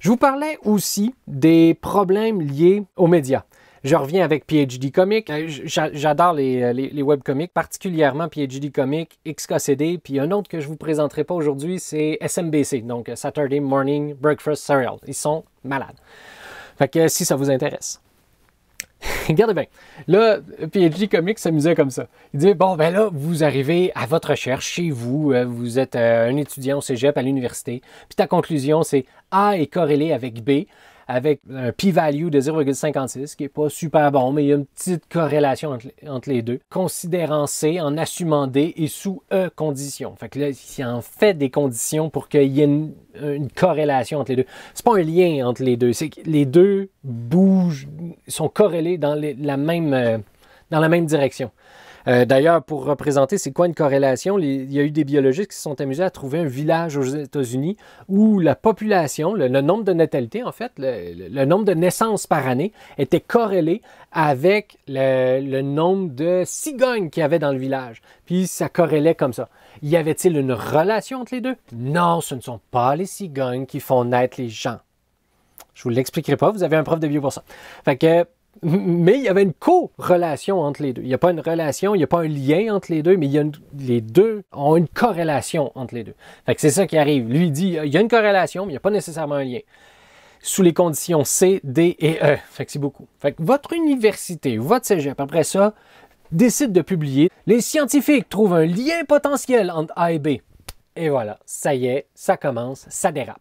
Je vous parlais aussi des problèmes liés aux médias. Je reviens avec PhD Comic. Euh, j'adore les, euh, webcomics, particulièrement PhD Comic, XKCD, puis un autre que je ne vous présenterai pas aujourd'hui, c'est SMBC, donc euh, Saturday Morning Breakfast Cereal. Ils sont malades. Fait que si ça vous intéresse. regardez bien. Là, PhD Comics s'amusait comme ça. Il dit Bon, ben là, vous arrivez à votre recherche chez vous, euh, vous êtes euh, un étudiant au cégep, à l'université, puis ta conclusion, c'est A est corrélé avec B avec un p-value de 0,56, qui n'est pas super bon, mais il y a une petite corrélation entre, les deux. Considérant C en assumant D et sous E conditions. Fait que là, il en fait des conditions pour qu'il y ait une, corrélation entre les deux. C'est pas un lien entre les deux, c'est que les deux bougent, sont corrélés dans euh, la même direction. Euh, d'ailleurs, pour représenter c'est quoi une corrélation, il y a eu des biologistes qui se sont amusés à trouver un village aux États-Unis où la population, le, nombre de natalité en fait, le, nombre de naissances par année était corrélé avec le, nombre de cigognes qu'il y avait dans le village. Puis ça corrélait comme ça. Y avait-il une relation entre les deux? Non, ce ne sont pas les cigognes qui font naître les gens. Je vous l'expliquerai pas, vous avez un prof de bio pour ça. Fait que mais il y avait une corrélation entre les deux. Il n'y a pas une relation, il n'y a pas un lien entre les deux, mais les deux ont une corrélation entre les deux. c'est ça qui arrive. Lui, dit, il y a une corrélation, mais il n'y a pas nécessairement un lien. Sous les conditions C, D et E. c'est beaucoup. votre université, votre cégep, après ça, décide de publier. Les scientifiques trouvent un lien potentiel entre A et B. Et voilà, ça y est, ça commence, ça dérape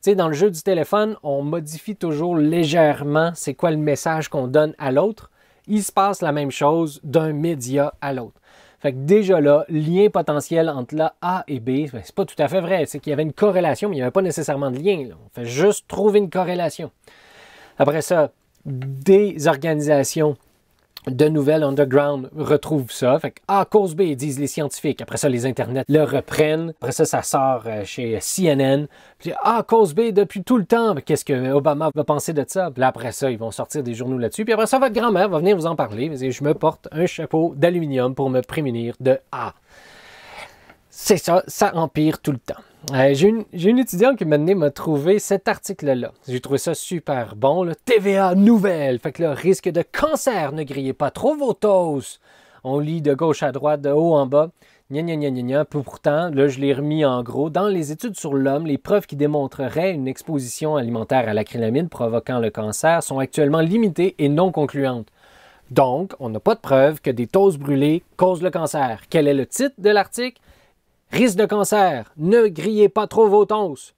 sais, dans le jeu du téléphone, on modifie toujours légèrement c'est quoi le message qu'on donne à l'autre. Il se passe la même chose d'un média à l'autre. Fait que déjà là, lien potentiel entre la A et B, ben, c'est pas tout à fait vrai. C'est qu'il y avait une corrélation, mais il n'y avait pas nécessairement de lien. On fait juste trouver une corrélation. Après ça, des organisations de nouvelles underground retrouvent ça. Fait ah, cause B, disent les scientifiques. Après ça, les internets le reprennent. Après ça, ça sort euh, chez CNN. Puis, ah, cause B depuis tout le temps. Qu'est-ce que Obama va penser de ça? après ça, ils vont sortir des journaux là-dessus. Puis après ça, votre grand-mère va venir vous en parler. Je me porte un chapeau d'aluminium pour me prémunir de A. C'est ça, ça empire tout le temps. Euh, j'ai, une, étudiante qui m'a m'a trouvé cet article-là. J'ai trouvé ça super bon. Là. TVA nouvelle. Fait que là, risque de cancer, ne grillez pas trop vos toasts. On lit de gauche à droite, de haut en bas. Gna, gna, gna, gna Pourtant, là, je l'ai remis en gros. Dans les études sur l'homme, les preuves qui démontreraient une exposition alimentaire à l'acrylamide provoquant le cancer sont actuellement limitées et non concluantes. Donc, on n'a pas de preuve que des toasts brûlés causent le cancer. Quel est le titre de l'article? Risque de cancer, ne grillez pas trop vos tons.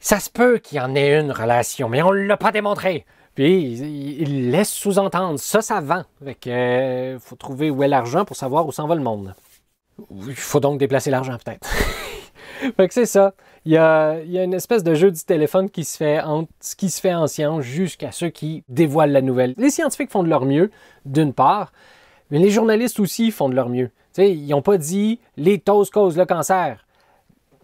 Ça se peut qu'il y en ait une relation, mais on ne l'a pas démontré. Puis il laisse sous-entendre, ça, ça vend. Fait que, euh, faut trouver où est l'argent pour savoir où s'en va le monde. Il faut donc déplacer l'argent, peut-être. fait que c'est ça. Il y, a, une espèce de jeu du téléphone qui se fait entre ce qui se fait en science jusqu'à ceux qui dévoilent la nouvelle. Les scientifiques font de leur mieux, d'une part, mais les journalistes aussi font de leur mieux. ils n'ont pas dit les toasts causent le cancer.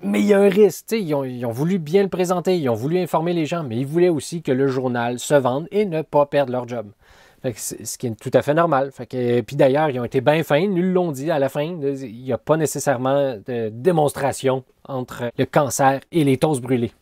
Mais il y a un risque. ils ont, voulu bien le présenter, ils ont voulu informer les gens, mais ils voulaient aussi que le journal se vende et ne pas perdre leur job. ce qui est tout à fait normal. Fait euh, puis d'ailleurs, ils ont été bien fins, nul l'ont dit à la fin. Il n'y a pas nécessairement de démonstration entre le cancer et les toasts brûlés.